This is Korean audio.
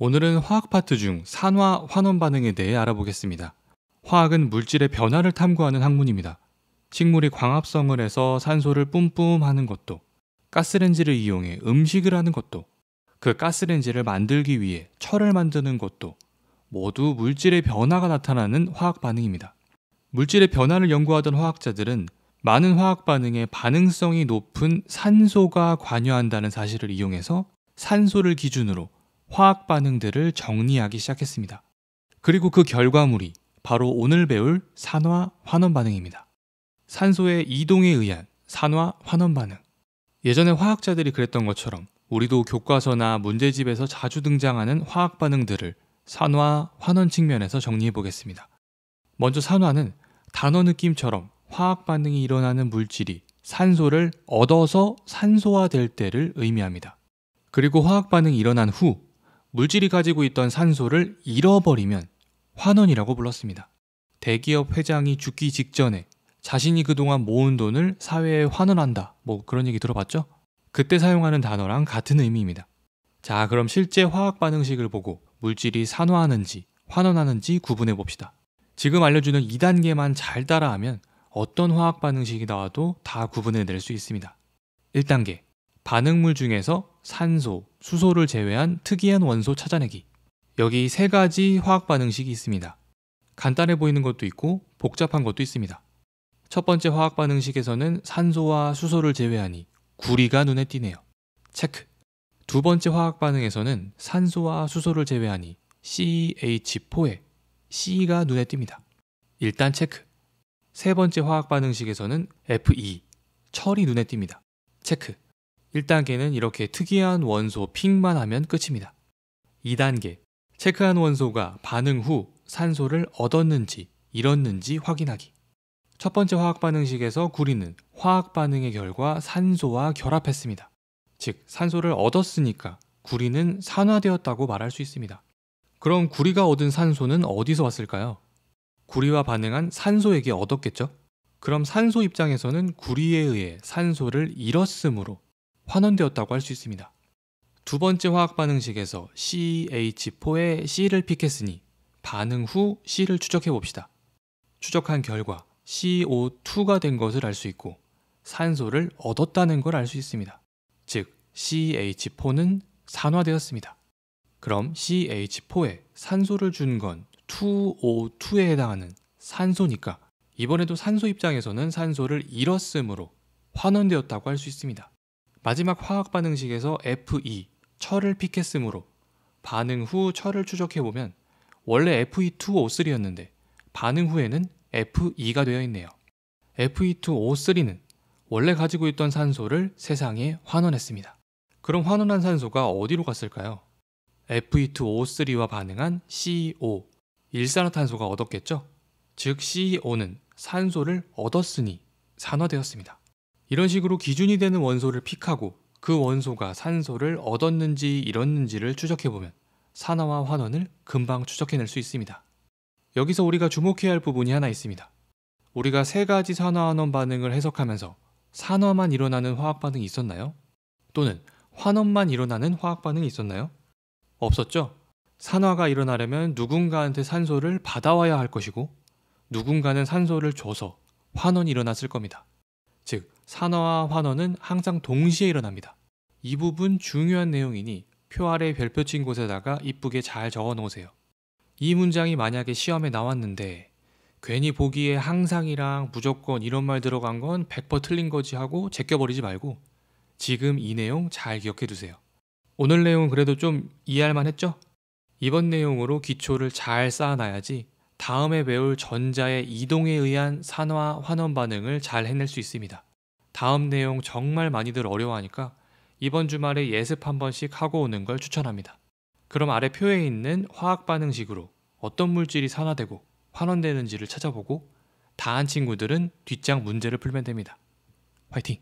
오늘은 화학 파트 중 산화 환원 반응에 대해 알아보겠습니다. 화학은 물질의 변화를 탐구하는 학문입니다. 식물이 광합성을 해서 산소를 뿜뿜 하는 것도 가스렌지를 이용해 음식을 하는 것도 그 가스렌지를 만들기 위해 철을 만드는 것도 모두 물질의 변화가 나타나는 화학 반응입니다. 물질의 변화를 연구하던 화학자들은 많은 화학 반응에 반응성이 높은 산소가 관여한다는 사실을 이용해서 산소를 기준으로 화학 반응들을 정리하기 시작했습니다. 그리고 그 결과물이 바로 오늘 배울 산화 환원 반응입니다. 산소의 이동에 의한 산화 환원 반응. 예전에 화학자들이 그랬던 것처럼 우리도 교과서나 문제집에서 자주 등장하는 화학 반응들을 산화, 환원 측면에서 정리해 보겠습니다. 먼저 산화는 단어 느낌처럼 화학 반응이 일어나는 물질이 산소를 얻어서 산소화될 때를 의미합니다. 그리고 화학 반응이 일어난 후 물질이 가지고 있던 산소를 잃어버리면 환원이라고 불렀습니다. 대기업 회장이 죽기 직전에 자신이 그동안 모은 돈을 사회에 환원한다. 뭐 그런 얘기 들어봤죠? 그때 사용하는 단어랑 같은 의미입니다. 자, 그럼 실제 화학 반응식을 보고 물질이 산화하는지 환원하는지 구분해 봅시다. 지금 알려주는 2단계만 잘 따라하면 어떤 화학 반응식이 나와도 다 구분해 낼 수 있습니다. 1단계. 반응물 중에서 산소, 수소를 제외한 특이한 원소 찾아내기. 여기 세 가지 화학 반응식이 있습니다. 간단해 보이는 것도 있고 복잡한 것도 있습니다. 첫 번째 화학 반응식에서는 산소와 수소를 제외하니 구리가 눈에 띄네요. 체크. 두 번째 화학 반응에서는 산소와 수소를 제외하니 CH4에 C가 눈에 띕니다. 일단 체크. 세 번째 화학 반응식에서는 Fe, 철이 눈에 띕니다. 체크. 1단계는 이렇게 특이한 원소 핑만 하면 끝입니다. 2단계, 체크한 원소가 반응 후 산소를 얻었는지 잃었는지 확인하기. 첫 번째 화학 반응식에서 구리는 화학 반응의 결과 산소와 결합했습니다. 즉, 산소를 얻었으니까 구리는 산화되었다고 말할 수 있습니다. 그럼 구리가 얻은 산소는 어디서 왔을까요? 구리와 반응한 산소에게 얻었겠죠? 그럼 산소 입장에서는 구리에 의해 산소를 잃었으므로 환원되었다고 할 수 있습니다. 두 번째 화학 반응식에서 CH4에 C를 픽했으니 반응 후 C를 추적해 봅시다. 추적한 결과 CO2가 된 것을 알 수 있고 산소를 얻었다는 걸 알 수 있습니다. 즉 CH4는 산화되었습니다. 그럼 CH4에 산소를 준 건 2O2에 해당하는 산소니까 이번에도 산소 입장에서는 산소를 잃었으므로 환원되었다고 할 수 있습니다. 마지막 화학 반응식에서 Fe, 철을 픽했으므로 반응 후 철을 추적해보면 원래 Fe2O3였는데 반응 후에는 f e 가 되어 있네요. Fe2O3는 원래 가지고 있던 산소를 세상에 환원했습니다. 그럼 환원한 산소가 어디로 갔을까요? Fe2O3와 반응한 CO, 일산화탄소가 얻었겠죠? 즉 CO는 산소를 얻었으니 산화되었습니다. 이런 식으로 기준이 되는 원소를 픽하고 그 원소가 산소를 얻었는지 잃었는지를 추적해보면 산화와 환원을 금방 추적해낼 수 있습니다. 여기서 우리가 주목해야 할 부분이 하나 있습니다. 우리가 세 가지 산화환원 반응을 해석하면서 산화만 일어나는 화학 반응이 있었나요? 또는 환원만 일어나는 화학 반응이 있었나요? 없었죠? 산화가 일어나려면 누군가한테 산소를 받아와야 할 것이고 누군가는 산소를 줘서 환원이 일어났을 겁니다. 즉, 산화와 환원은 항상 동시에 일어납니다. 이 부분 중요한 내용이니 표 아래 별표 친 곳에다가 이쁘게 잘 적어 놓으세요. 이 문장이 만약에 시험에 나왔는데 괜히 보기에 항상이랑 무조건 이런 말 들어간 건 100% 틀린 거지 하고 제껴버리지 말고 지금 이 내용 잘 기억해 두세요. 오늘 내용은 그래도 좀 이해할 만했죠? 이번 내용으로 기초를 잘 쌓아놔야지 다음에 배울 전자의 이동에 의한 산화 환원 반응을 잘 해낼 수 있습니다. 다음 내용 정말 많이들 어려워하니까 이번 주말에 예습 한 번씩 하고 오는 걸 추천합니다. 그럼 아래 표에 있는 화학 반응식으로 어떤 물질이 산화되고 환원되는지를 찾아보고 다한 친구들은 뒷장 문제를 풀면 됩니다. 화이팅!